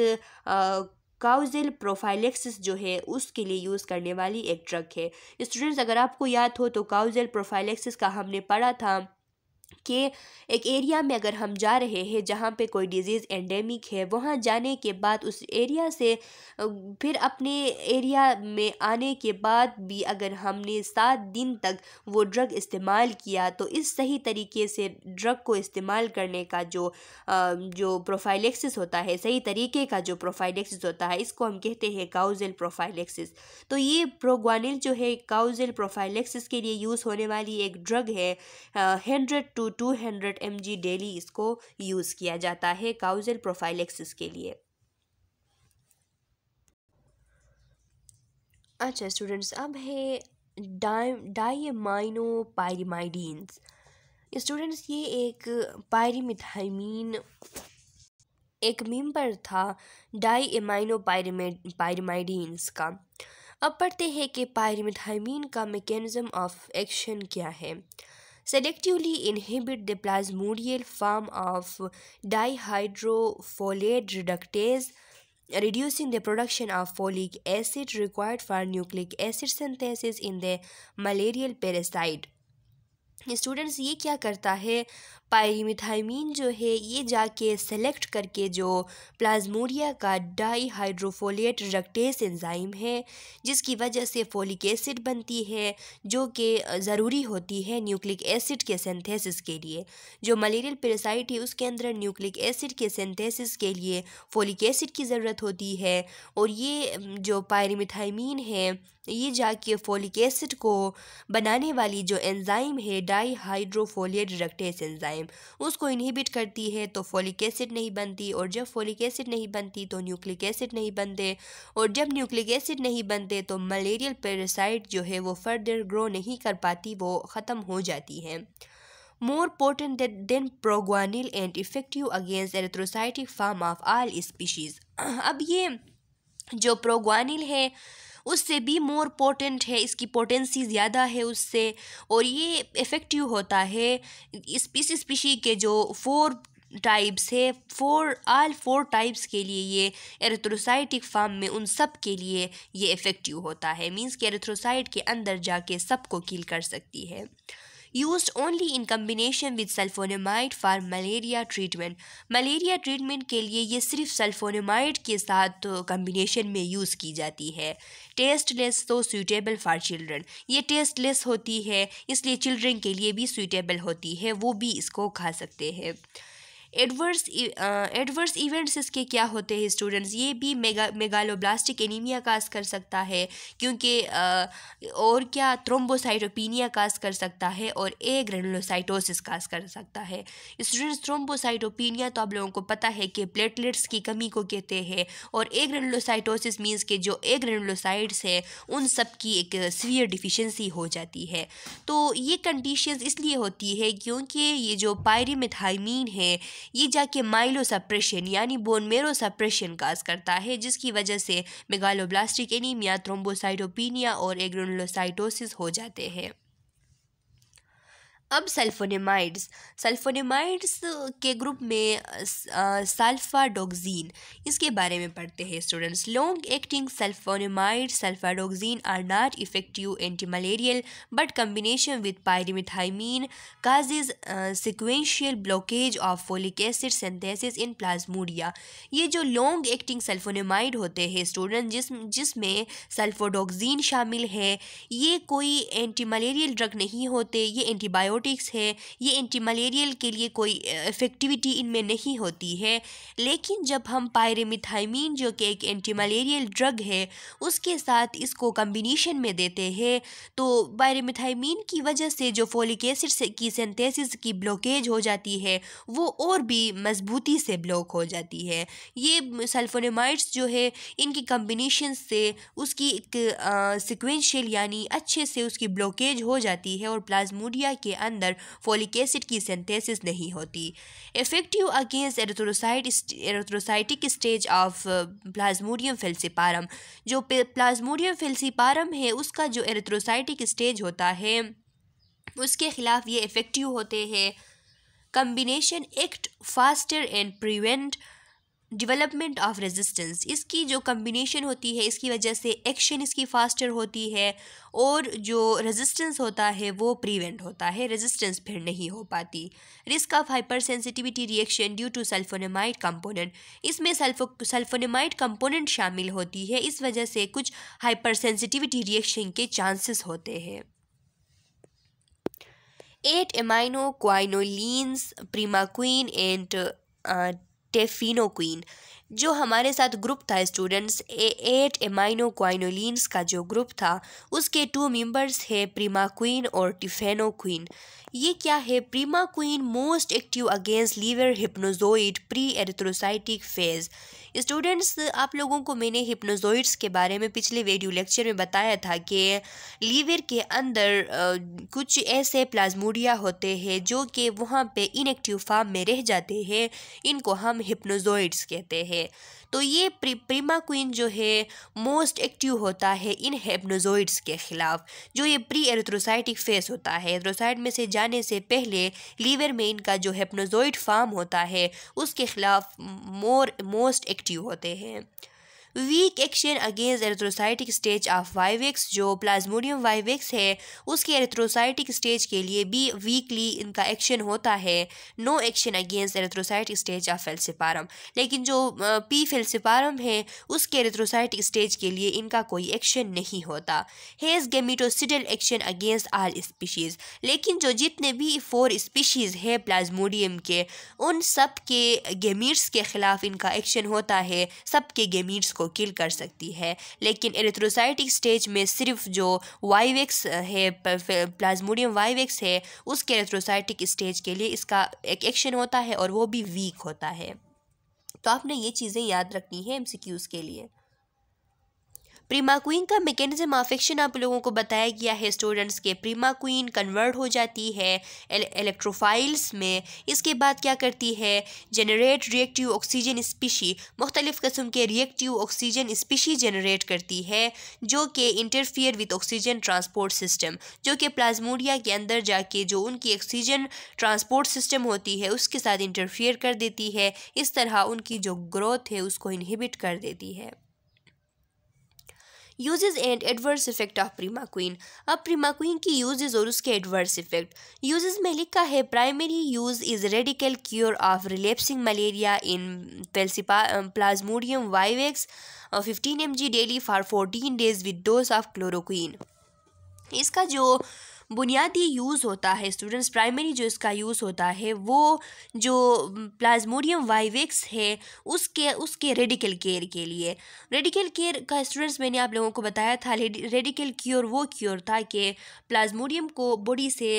काउजेल प्रोफाइलेक्सिस जो है उसके लिए यूज़ करने वाली एक ड्रग है स्टूडेंट्स अगर आपको याद हो तो काउजेल प्रोफाइलेक्सिस का हमने पढ़ा था के एक एरिया में अगर हम जा रहे हैं जहाँ पे कोई डिजीज़ एंडेमिक है वहाँ जाने के बाद उस एरिया से फिर अपने एरिया में आने के बाद भी अगर हमने सात दिन तक वो ड्रग इस्तेमाल किया तो इस सही तरीके से ड्रग को इस्तेमाल करने का जो जो प्रोफाइलेक्सिस होता है सही तरीके का जो प्रोफाइलेक्सिस होता है इसको हम कहते हैं काउजल प्रोफाइलेक्सिस तो ये प्रोग्वानिल जो है काउजल प्रोफाइलेक्सिस के लिए यूज़ होने वाली एक ड्रग है hundred to two hundred M G daily इसको यूज़ किया जाता है काउजल प्रोफाइलेक्सिस के लिए अच्छा स्टूडेंट्स अब है डाइमाइनो पायरीमाइडीन्स स्टूडेंट्स ये एक पायरीमिथाइमीन एक मेम्बर था डाई एमाइनो पायरीमाइडीन्स का अब पढ़ते हैं कि पायरीमिथाइमीन का मेकेनिज़म ऑफ एक्शन क्या है selectively inhibit the plasmodial form of dihydrofolate reductase, reducing the production of folic acid required for nucleic acid synthesis in the malarial parasite students ye kya karta hai पायरीमिथाइमीन जो है ये जाके select करके जो प्लाज्मोडिया का die रक्टेस enzyme है जिसकी वजह से फोलिक एसिड बनती है जो कि ज़रूरी होती है न्यूक्लिक एसिड के सिंथेसिस के लिए जो मलेरियल पेरासाइट है उसके अंदर न्यूक्लिक एसिड के सिंथेसिस के लिए फोलिक एसिड की ज़रूरत होती है और ये जो पायरीमिथाइमीन है ये जाके फोलिक एसिड को बनाने वाली जो एंजाइम है dihydrofolate reductase enzyme enzyme उसको इनहिबिट करती है तो फोलिक एसिड नहीं बनती और जब फोलिक एसिड नहीं बनती तो न्यूक्लिक एसिड नहीं बनते और जब न्यूक्लिक एसिड नहीं बनते तो मलेरियल पेरासाइट जो है वो फर्दर ग्रो नहीं कर पाती वो ख़त्म हो जाती है more potent than than and effective against against form of all species अब ये जो प्रोग्वानिल है उससे भी मोर पोटेंट है इसकी पोटेंसी ज़्यादा है उससे और ये इफ़ेक्टिव होता है इस इस स्पीशी के जो फोर टाइप्स है फोर आल फोर टाइप्स के लिए ये एरेथ्रोसाइटिक फार्म में उन सब के लिए ये इफ़ेक्टिव होता है मींस कि एरेथ्रोसाइट के अंदर जाके सबको किल कर सकती है used only in combination with sulfonamide for malaria treatment malaria treatment के लिए ये सिर्फ सल्फोनमाइड के साथ कम्बिनेशन में यूज़ की जाती है लेस तो सूटेबल फॉर चिल्ड्रन ये टेस्टलेस होती है इसलिए चिल्ड्रन के लिए भी सूटेबल होती है वो भी इसको खा सकते हैं एडवर्स एडवर्स इवेंट्स इसके क्या होते हैं स्टूडेंट्स ये भी मेगा मेगालोब्लास्टिक एनीमिया काज कर सकता है क्योंकि और क्या थ्रोम्बोसाइटोपिनिया काज कर सकता है और ए ग्रेनुलोसाइटोसिस काज कर सकता है स्टूडेंट्स थ्रोम्बोसाइटोपिनिया तो आप लोगों को पता है कि प्लेटलेट्स की कमी को कहते हैं और ए ग्रेनुलोसाइटोसिस मीन्स के जो ए ग्रेनुलोसाइड्स हैं उन सब की एक सीवियर डिफिशेंसी हो जाती है तो ये कंडीशन इसलिए होती है क्योंकि ये जो पायरीमिथाइमीन है ये जाके माइलो सप्रेशन यानी बोन मेरो सप्रेशन काज करता है जिसकी वजह से मेगालोब्लास्टिक एनीमिया थ्रोम्बोसाइटोपिनिया और एग्रोनोसाइटोसिस हो जाते हैं अब सल्फोनेमाइड्स सल्फोनेमाइड्स के ग्रुप में सल्फाडोक्जीन इसके बारे में पढ़ते हैं students long acting sulfonamide sulfadoxine are not effective anti malarial but combination with pyrimethamine causes sequential blockage of folic acid synthesis in plasmodia ये जो लॉन्ग एक्टिंग सल्फोनेमाइड होते हैं स्टूडेंट जिस जिसमें सल्फोडोक्जीन शामिल है ये कोई एंटी मलेरियल ड्रग नहीं होते ये एंटीबायोटिक एंटीबायोटिक्स है ये एंटी मलेरियल के लिए कोई इफ़ेक्टिविटी इनमें नहीं होती है लेकिन जब हम पायरेमिथाइमिन जो कि एक एंटी मलेरियल ड्रग है उसके साथ इसको कम्बिनीशन में देते हैं तो पायरेमिथाइमिन की वजह से जो फोलिक एसिड से की सेंथेसिस की ब्लॉकेज हो जाती है वो और भी मजबूती से ब्लॉक हो जाती है ये सल्फोनेमाइड्स जो है इनकी कम्बिनीशन से उसकी एक सिक्वेंशियल यानी अच्छे से उसकी ब्लॉकेज हो जाती है और प्लाज्मोडिया के अंदर फोलिक एसिड की सेंथेसिस नहीं होती effective against erythrocyte erythrocytic stage of Plasmodium falciparum जो प्लाज्मोडियम फेल्सिपारम है उसका जो एरेथ्रोसाइटिक स्टेज होता है उसके ख़िलाफ़ ये इफ़ेक्टिव होते हैं combination act faster and prevent development of resistance इसकी जो कम्बिनेशन होती है इसकी वजह से एक्शन इसकी फास्टर होती है और जो रेजिस्टेंस होता है वो प्रिवेंट होता है रेजिस्टेंस फिर नहीं हो पाती risk of hypersensitivity reaction due to sulfonamide component इसमें सल्फो सल्फोनेमाइड कंपोनेंट शामिल होती है इस वजह से कुछ हाइपर सेंसिटिविटी रिएक्शन के चांसेस होते हैं eight aminoquinoline primaquine and Queen. जो हमारे साथ ग्रुप था students a eight aminoquinolines का जो ग्रुप था उसके टू मेंबर्स है प्रीमा क्वीन और टिफेनो क्वीन ये क्या है primaquine most active against liver hypnozoite pre erythrocytic phase students आप लोगों को मैंने हिप्नोजोइड्स के बारे में पिछले वीडियो लेक्चर में बताया था कि लीवर के अंदर कुछ ऐसे प्लाज्मोडिया होते हैं जो कि वहाँ पे इनएक्टिव फॉर्म में रह जाते हैं इनको हम हिप्नोजोइड्स कहते हैं है तो ये प्रीमा क्वीन जो है मोस्ट एक्टिव होता है इन हेप्नोजोइड्स के खिलाफ जो ये प्री एरथ्रोसाइटिक फेस होता है एरिथ्रोसाइट में से जाने से पहले लीवर में इनका जो हेप्नोजोइड फार्म होता है उसके खिलाफ मोर मोस्ट एक्टिव होते हैं weak action against erythrocytic stage of vivax जो प्लाज्मोडियम वाइवेक्स है उसके एरेथ्रोसाइटिक स्टेज के लिए भी वीकली इनका एक्शन होता है no action against erythrocytic stage of falciparum लेकिन जो पी फेल्सिपारम है उसके एरेथ्रोसाइटिक स्टेज के लिए इनका कोई एक्शन नहीं होता has gametocidal action against all species लेकिन जो जितने भी फोर स्पीशीज़ है प्लाज्मोडियम के उन सब के गेमीट्स के ख़िलाफ़ इनका एक्शन होता है सब के गेमीट्स को किल कर सकती है लेकिन एरिथ्रोसाइटिक स्टेज में सिर्फ जो वाइवेक्स है प्लाज्मोडियम वाइवेक्स है उसके एरिथ्रोसाइटिक स्टेज के लिए इसका एक एक्शन होता है और वो भी वीक होता है तो आपने ये चीज़ें याद रखनी है एम के लिए प्रीमा क्वीन का मेकेनिज्म ऑफ एक्शन आप लोगों को बताया गया है स्टूडेंट्स के प्रीमा क्वीन कन्वर्ट हो जाती है एल, इलेक्ट्रोफाइल्स में इसके बाद क्या करती है जनरेट रिएक्टिव ऑक्सीजन स्पीशी मुख्तलिफ़ कस्म के रिएक्टिव ऑक्सीजन स्पीशी जनरेट करती है जो कि interfere with oxygen transport system जो कि प्लाज्मोडिया के अंदर जाके जो उनकी ऑक्सीजन ट्रांसपोर्ट सिस्टम होती है उसके साथ इंटरफियर कर देती है इस तरह उनकी जो ग्रोथ है उसको इनहिबिट कर देती है uses and adverse effect of quine अब प्रीमाक्वीन की यूजेज और उसके एडवर्स इफेक्ट यूजेज में लिखा है primary use is radical cure of relapsing malaria in Plasmodium Plasmodium vivax fifteen M daily for fourteen days with dose of chloroquine इसका जो बुनियादी यूज़ होता है स्टूडेंट्स प्राइमरी जो इसका यूज़ होता है वो जो प्लाज्मोडियम वाइवेक्स है उसके उसके रेडिकल केयर के लिए रेडिकल केयर का स्टूडेंट्स मैंने आप लोगों को बताया था रेडिकल क्योर वो क्योर था कि प्लाज्मोडियम को बॉडी से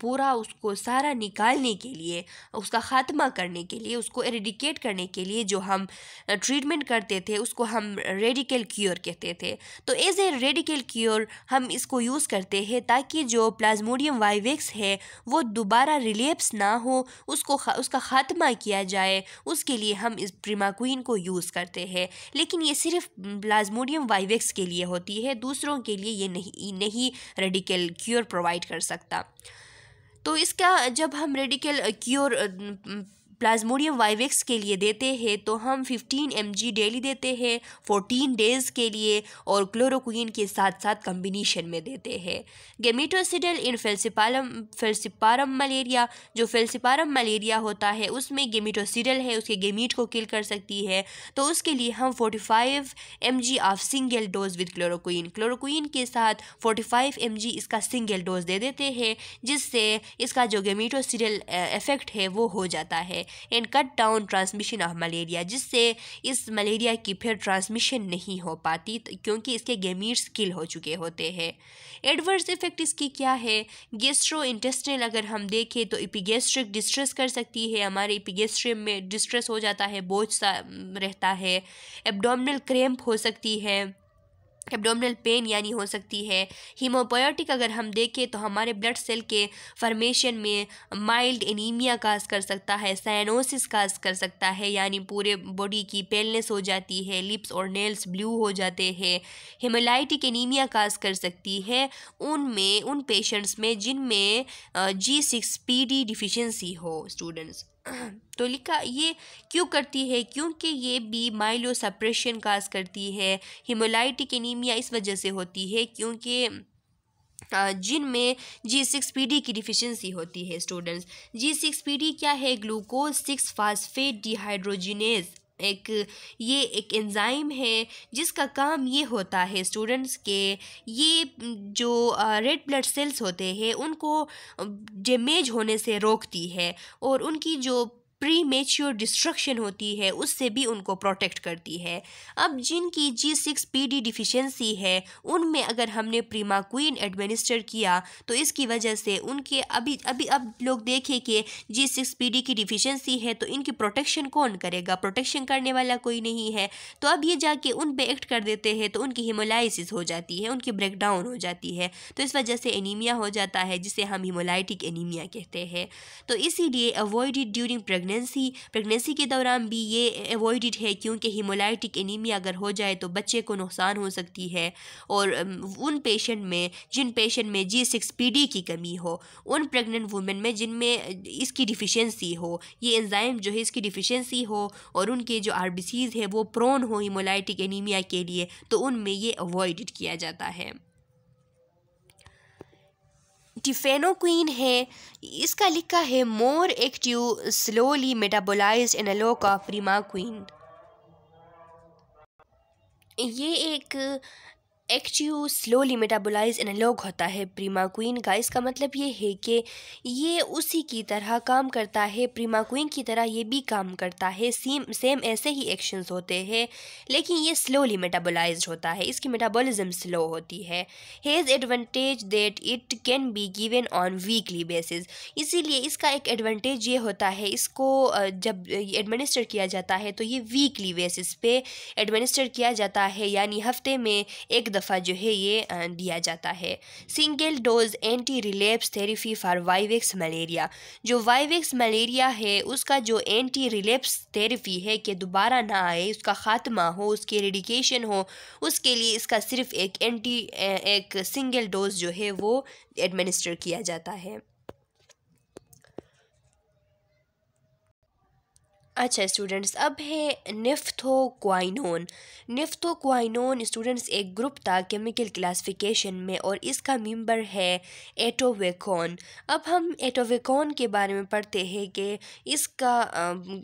पूरा उसको सारा निकालने के लिए उसका ख़ात्मा करने के लिए उसको एरेडिकेट करने के लिए जो हम ट्रीटमेंट करते थे उसको हम रेडिकल क्योर कहते थे तो एज ए रेडिकल क्योर हम इसको यूज़ करते हैं ताकि जो प्लाज्मोडियम वाइवेक्स है वो दोबारा रिलेप्स ना हो उसको खा, उसका ख़ात्मा किया जाए उसके लिए हम इस प्रिमाकुइन को यूज़ करते हैं लेकिन ये सिर्फ प्लाज्मोडियम वाइवेक्स के लिए होती है दूसरों के लिए ये नहीं नहीं रेडिकल क्योर प्रोवाइड कर सकता तो इसका जब हम रेडिकल क्योर प्लाज्मोडियम वाइवेक्स के लिए देते हैं तो हम 15 एम डेली देते हैं 14 डेज के लिए और क्लोरोक्वीन के साथ साथ कम्बिनीशन में देते हैं गेमिटोसिडल इन फेल्सिपालम फेल्सिपारम मलेरिया जो फेल्सिपारम मलेरिया होता है उसमें गेमिटोसिडल है उसके गेमीट को किल कर सकती है तो उसके लिए हम 45 five M of single dose with chloroquine chloroquine के साथ 45 फाइव एम इसका सिंगल डोज दे देते हैं जिससे इसका जो गेमिटोसिडल इफ़ेक्ट है वो हो जाता है and cut down transmission of malaria जिससे इस मलेरिया की फिर ट्रांसमिशन नहीं हो पाती तो क्योंकि इसके गेमीट्स किल हो चुके होते हैं एडवर्स इफेक्ट इसकी क्या है गेस्ट्रो इंटेस्टिनल अगर हम देखें तो इपिगेस्ट्रिक डिस्ट्रेस कर सकती है हमारे इपिगेस्ट्रियम में डिस्ट्रेस हो जाता है बोझ सा रहता है एब्डोमिनल क्रेम्प हो सकती है एब्डोमिनल पेन यानी हो सकती है हीमोबायोटिक अगर हम देखें तो हमारे ब्लड सेल के फॉर्मेशन में माइल्ड एनीमिया काज कर सकता है साइनोसिस काज कर सकता है यानी पूरे बॉडी की पेलनेस हो जाती है लिप्स और नेल्स ब्लू हो जाते हैं हेमोलाइटिक एनीमिया काज कर सकती है उनमें उन पेशेंट्स में जिनमें G six P D deficiency हो स्टूडेंट्स तो लिखा ये क्यों करती है क्योंकि ये बी माइलो सप्रेशन काज करती है हिमोलाइटिक एनीमिया इस वजह से होती है क्योंकि जिन में जी सिक्स पी डी की डिफिशेंसी होती है students G six P D क्या है ग्लूकोज सिक्स फास्फेट डिहाइड्रोजिनेज एक ये एक एंज़ाइम है जिसका काम ये होता है स्टूडेंट्स के ये जो रेड ब्लड सेल्स होते हैं उनको डेमेज होने से रोकती है और उनकी जो प्री मेच्योर डिस्ट्रक्शन होती है उससे भी उनको प्रोटेक्ट करती है अब जिनकी G six P D deficiency है उनमें अगर हमने प्रीमा क्वीन एडमिनिस्टर किया तो इसकी वजह से उनके अभी अभी अब लोग देखें कि जी सिक्स पी डी की डिफिशेंसी है तो इनकी प्रोटेक्शन कौन करेगा प्रोटेक्शन करने वाला कोई नहीं है तो अब ये जाके उन पर एक्ट कर देते हैं तो उनकी हिमोलाइसिस हो जाती है उनकी ब्रेकडाउन हो जाती है तो इस वजह से एनीमिया हो जाता है जिसे हम हिमोलाइटिक एनीमिया कहते हैं तो इसीलिए avoid during pregnancy pregnancy pregnancy के दौरान भी ये अवॉइडिड है क्योंकि हिमोलाइटिक एनीमिया अगर हो जाए तो बच्चे को नुकसान हो सकती है और उन पेशेंट में जिन पेशेंट में जी सिक्स पी डी की कमी हो उन प्रेगनेंट वुमेन में जिनमें इसकी डिफिशेंसी हो ये एंजाइम जो है इसकी डिफिशेंसी हो और उनके जो आर बी सीज़ है वो प्रोन हो हिमोलाइटिक एनीमिया के लिए तो उनमें ये अवॉइड किया जाता है टिफेनो क्वीन है इसका लिखा है more active slowly metabolise analogue of quine ये एक एक्चू स्लोली मेटाबोलाइज एनालॉग होता है क्वीन का इसका मतलब ये है कि ये उसी की तरह काम करता है क्वीन की तरह ये भी काम करता है सेम सेम ऐसे ही एक्शंस होते हैं लेकिन ये स्लोली मेटाबोलाइज होता है इसकी मेटाबॉलिज्म स्लो होती है has advantage that it can be given on weekly basis इसीलिए इसका एक एडवांटेज ये होता है इसको जब एडमिनिस्टर किया जाता है तो ये वीकली बेसिस पे एडमिनिस्टर किया जाता है यानी हफ्ते में एक दफ़ा जो है ये दिया जाता है single dose anti relapse therapy for vivax malaria जो वाइवेक्स मलेरिया है उसका जो एंटी रिलेप्स थेरेपी है कि दोबारा ना आए उसका ख़ात्मा हो उसकी रेडिकेशन हो उसके लिए इसका सिर्फ एक एंटी एक सिंगल डोज जो है वो एडमिनिस्टर किया जाता है अच्छा स्टूडेंट्स अब है निफ्थो क्वाइनोन स्टूडेंट्स एक ग्रुप था केमिकल क्लासिफिकेशन में और इसका मेंबर है एटोवेकॉन अब हम एटोवेकॉन के बारे में पढ़ते हैं कि इसका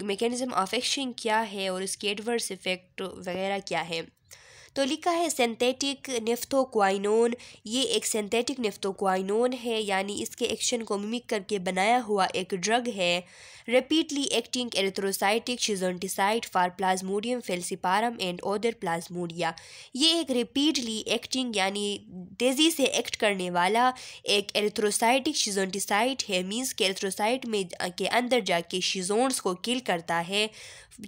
मैकेनिज़्म ऑफ एक्शन क्या है और इसके एडवर्स इफ़ेक्ट वगैरह क्या है तो लिखा है सिंथेटिक नेफ्थोक्वाइनोन ये एक सिंथेटिक नेफ्थोक्वाइनोन है यानी इसके एक्शन को मिमिक करके बनाया हुआ एक ड्रग है rapidly acting erythrocytic schizonticide for Plasmodium falciparum and other plasmodia ये एक रिपीटली एक्टिंग यानी तेज़ी से एक्ट करने वाला एक एरेथ्रोसाइटिक शिजोन्टिसाइड है मीन्स के एरेथ्रोसाइट में के अंदर जाके शिजोन्स को किल करता है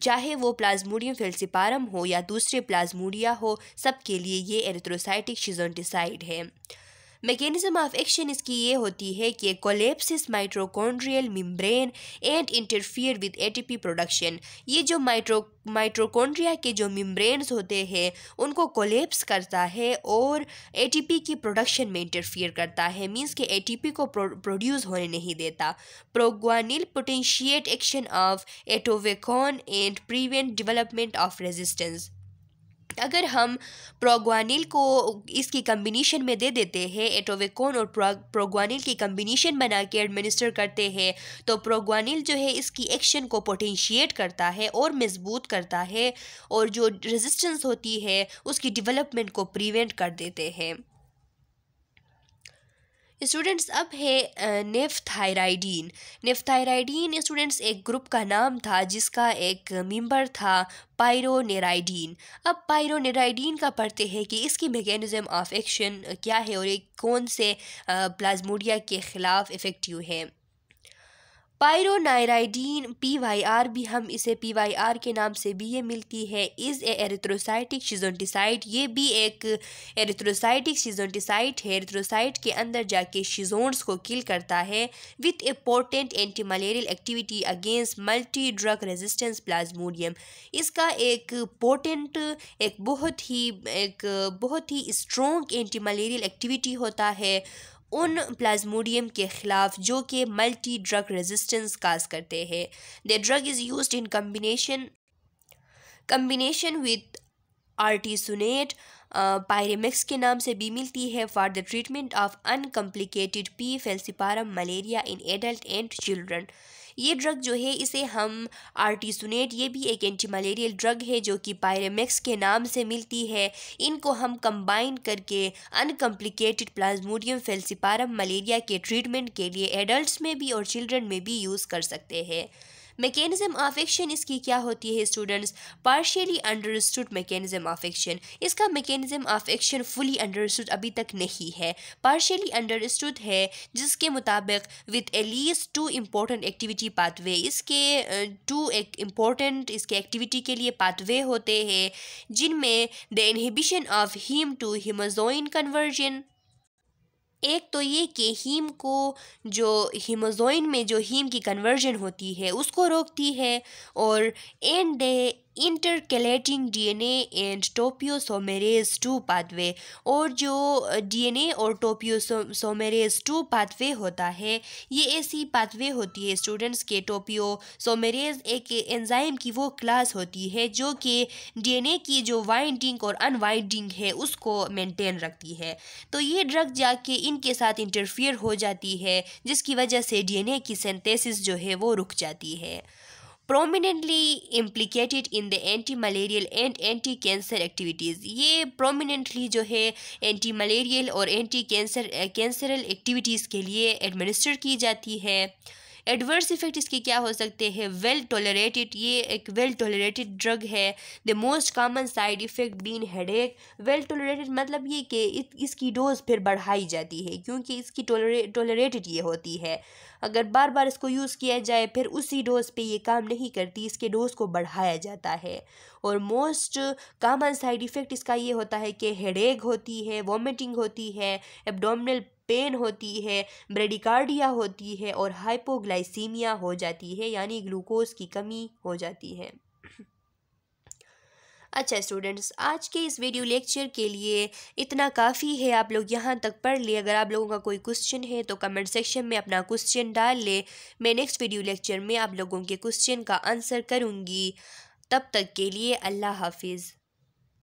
चाहे वो प्लाज्मोडियम फेल्सिपारम हो या दूसरे प्लाज्मोडिया हो सबके लिए ये एरिथ्रोसाइटिक शिजोंटिसाइड है मैकेनिज्म ऑफ एक्शन इसकी ये होती है कि collapses mitochondrial membrane and interfere with ATP production ये जो माइट्रो माइट्रोकॉन्ड्रिया के जो मिम्ब्रेन्स होते हैं उनको कोलेप्स करता है और एटीपी की प्रोडक्शन में इंटरफियर करता है मींस के एटीपी को प्रोड्यूस होने नहीं देता proguanil potentiate action of atovaquone and prevent development of resistance अगर हम प्रोग्वानिल को इसकी कम्बिनीशन में दे देते हैं एटोवेकोन और प्रोग्वानिल की कम्बिनीशन बना के एडमिनिस्टर करते हैं तो प्रोग्वानिल जो है इसकी एक्शन को पोटेंशिएट करता है और मजबूत करता है और जो रेजिस्टेंस होती है उसकी डेवलपमेंट को प्रिवेंट कर देते हैं स्टूडेंट्स अब है नेफ्थायराइडीन नेफ्थायराइडीन स्टूडेंट्स एक ग्रुप का नाम था जिसका एक मेंबर था पायरोनेराइडीन अब पायरोनेराइडीन का पढ़ते हैं कि इसकी मैकेनिज़्म ऑफ एक्शन क्या है और ये कौन से प्लाज्मोडिया के ख़िलाफ़ इफ़ेक्टिव है वाई आर भी हम इसे आर के नाम से भी ये मिलती है इज़ ए एरिथ्रोसाइटिक शिजोनटिसाइट ये भी एक एरिथ्रोसाइटिक शिजोनटिसाइट है एरिथ्रोसाइट के अंदर जाके शिजोन्स को किल करता है with a potent anti malarial activity against multi drug resistance Plasmodium इसका एक पोटेंट एक बहुत ही एक बहुत ही स्ट्रॉन्ग एंटी मलेरियल एक्टिविटी होता है उन प्लाज्मोडियम के खिलाफ जो कि मल्टी ड्रग रेजिस्टेंस काज करते हैं the drug is use in combination combination with artesunate Pyramax के नाम से भी मिलती है for the treatment of uncomplicated P falciparum malaria in adult and children ये ड्रग जो है इसे हम आर्टिसुनेट ये भी एक एंटी मलेरियल ड्रग है जो कि पायरेमिक्स के नाम से मिलती है इनको हम कंबाइन करके अनकम्प्लिकेटेड प्लाज्मोडियम फेल्सिपारम मलेरिया के ट्रीटमेंट के लिए एडल्ट में भी और चिल्ड्रन में भी यूज़ कर सकते हैं मैकेनिज्म ऑफ एक्शन इसकी क्या होती है students partially understood mechanism of action इसका mechanism of action fully understood अभी तक नहीं है पार्शियली अंडरस्टूड है जिसके मुताबिक with at least two important activity pathway इसके टू एक इम्पोर्टेंट इसके एक्टिविटी के लिए पाथवे होते हैं जिनमें the inhibition of haem to haemozoin conversion एक तो ये कि हीम को जो हीमोजोइन में जो हीम की कन्वर्जन होती है उसको रोकती है और and the intercalating DNA and topoisomerase two pathway और जो डीएनए और टोपियोसोमेरेज टू पाथवे होता है ये ऐसी पाथवे होती है स्टूडेंट्स के टोपियोसोमेरेज एक एंजाइम की वो क्लास होती है जो कि डीएनए की जो वाइंडिंग और अनवाइंडिंग है उसको मेंटेन रखती है तो ये ड्रग जाके इनके साथ इंटरफियर हो जाती है जिसकी वजह से डी की सेंथेसिस जो है वो रुक जाती है prominently implicated in the anti malarial and anti cancer activities ये प्रोमिनेंटली जो है एंटी मलेरियल और एंटी कैंसर कैंसरल एक्टिविटीज़ के लिए एडमिनिस्टर की जाती है एडवर्स इफेक्ट इसके क्या हो सकते हैं वेल टोलरेटेड ये एक वेल टोलरेटेड ड्रग है the most common side effect been एक वेल टोलरेटेड मतलब ये कि इसकी डोज फिर बढ़ाई जाती है क्योंकि इसकी टोलरेटेड ये होती है अगर बार बार इसको यूज़ किया जाए फिर उसी डोज पे ये काम नहीं करती इसके डोज को बढ़ाया जाता है और मोस्ट कॉमन साइड इफ़ेक्ट इसका ये होता है कि हेडेक होती है वॉमिटिंग होती है एबडोमिनल पेन होती है ब्रेडिकार्डिया होती है और हाइपोग्लाइसीमिया हो जाती है यानी ग्लूकोज की कमी हो जाती है अच्छा स्टूडेंट्स आज के इस वीडियो लेक्चर के लिए इतना काफ़ी है आप लोग यहाँ तक पढ़ लें अगर आप लोगों का कोई क्वेश्चन है तो कमेंट सेक्शन में अपना क्वेश्चन डाल ले मैं नेक्स्ट वीडियो लेक्चर में आप लोगों के क्वेश्चन का आंसर करूँगी तब तक के लिए अल्लाह हाफिज़